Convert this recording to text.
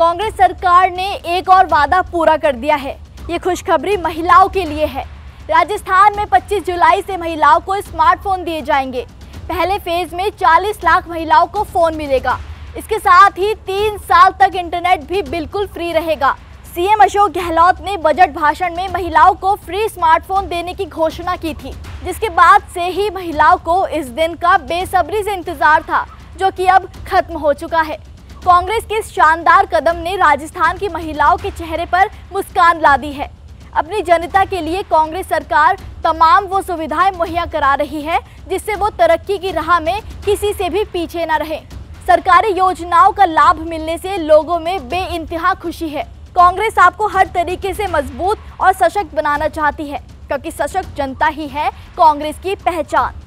कांग्रेस सरकार ने एक और वादा पूरा कर दिया है ये खुशखबरी महिलाओं के लिए है राजस्थान में 25 जुलाई से महिलाओं को स्मार्टफोन दिए जाएंगे पहले फेज में 40 लाख महिलाओं को फोन मिलेगा इसके साथ ही तीन साल तक इंटरनेट भी बिल्कुल फ्री रहेगा सीएम अशोक गहलोत ने बजट भाषण में महिलाओं को फ्री स्मार्टफोन देने की घोषणा की थी जिसके बाद से ही महिलाओं को इस दिन का बेसब्री से इंतजार था जो कि अब खत्म हो चुका है कांग्रेस के इस शानदार कदम ने राजस्थान की महिलाओं के चेहरे पर मुस्कान ला दी है अपनी जनता के लिए कांग्रेस सरकार तमाम वो सुविधाएं मुहैया करा रही है जिससे वो तरक्की की राह में किसी से भी पीछे न रहे सरकारी योजनाओं का लाभ मिलने से लोगों में बे इंतहा खुशी है कांग्रेस आपको हर तरीके से मजबूत और सशक्त बनाना चाहती है क्योंकि सशक्त जनता ही है कांग्रेस की पहचान